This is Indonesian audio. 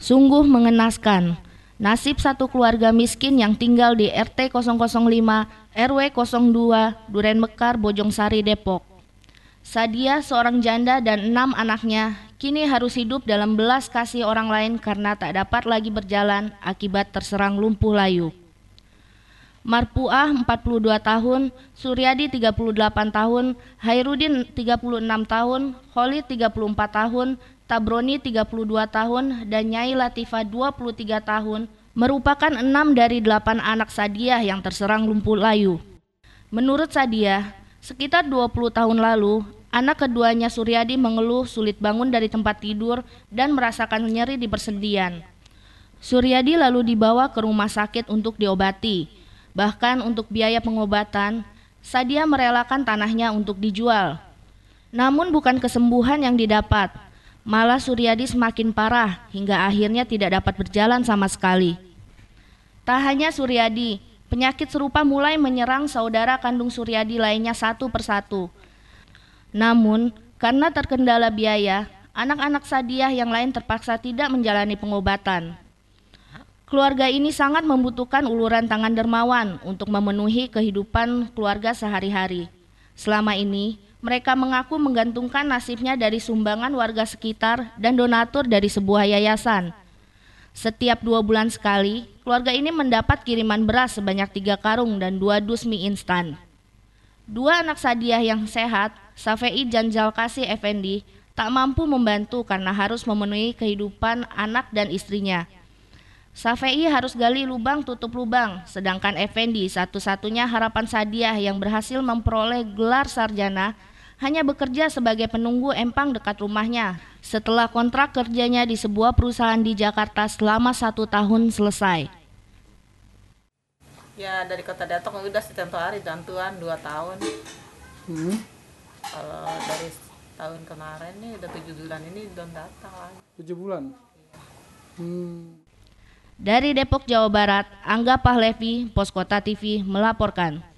Sungguh mengenaskan. Nasib satu keluarga miskin yang tinggal di RT 005 RW 02 Duren Mekar Bojongsari Depok. Sadia seorang janda dan enam anaknya kini harus hidup dalam belas kasih orang lain karena tak dapat lagi berjalan akibat terserang lumpuh layu. Marpuah 42 tahun, Suryadi 38 tahun, Hairudin 36 tahun, Khalid 34 tahun, Tabroni 32 tahun, dan Nyai Latifa 23 tahun, merupakan enam dari delapan anak Sadiah yang terserang lumpuh layu. Menurut Sadiah, sekitar 20 tahun lalu, anak keduanya Suryadi mengeluh sulit bangun dari tempat tidur dan merasakan nyeri di persendian. Suryadi lalu dibawa ke rumah sakit untuk diobati. Bahkan untuk biaya pengobatan, Sadia merelakan tanahnya untuk dijual. Namun bukan kesembuhan yang didapat, malah Suryadi semakin parah hingga akhirnya tidak dapat berjalan sama sekali. Tak hanya Suryadi, penyakit serupa mulai menyerang saudara kandung Suryadi lainnya satu persatu. Namun, karena terkendala biaya, anak-anak Sadiah yang lain terpaksa tidak menjalani pengobatan. Keluarga ini sangat membutuhkan uluran tangan dermawan untuk memenuhi kehidupan keluarga sehari-hari. Selama ini, mereka mengaku menggantungkan nasibnya dari sumbangan warga sekitar dan donatur dari sebuah yayasan. Setiap dua bulan sekali, keluarga ini mendapat kiriman beras sebanyak tiga karung dan dua dus mie instan. Dua anak sadiah yang sehat, Safei dan Jalkasi Effendi, tak mampu membantu karena harus memenuhi kehidupan anak dan istrinya. Safei harus gali lubang tutup lubang, sedangkan Effendi satu-satunya harapan Sadiah yang berhasil memperoleh gelar sarjana hanya bekerja sebagai penunggu empang dekat rumahnya setelah kontrak kerjanya di sebuah perusahaan di Jakarta selama satu tahun selesai. Ya dari kota Datok udah setentu hari jantuan dua tahun. Hmm. Kalau dari tahun kemarin nih udah tujuh bulan ini belum datang. Tujuh bulan. Iya. Hmm. Dari Depok, Jawa Barat, Angga Pahlevi, Poskota TV melaporkan.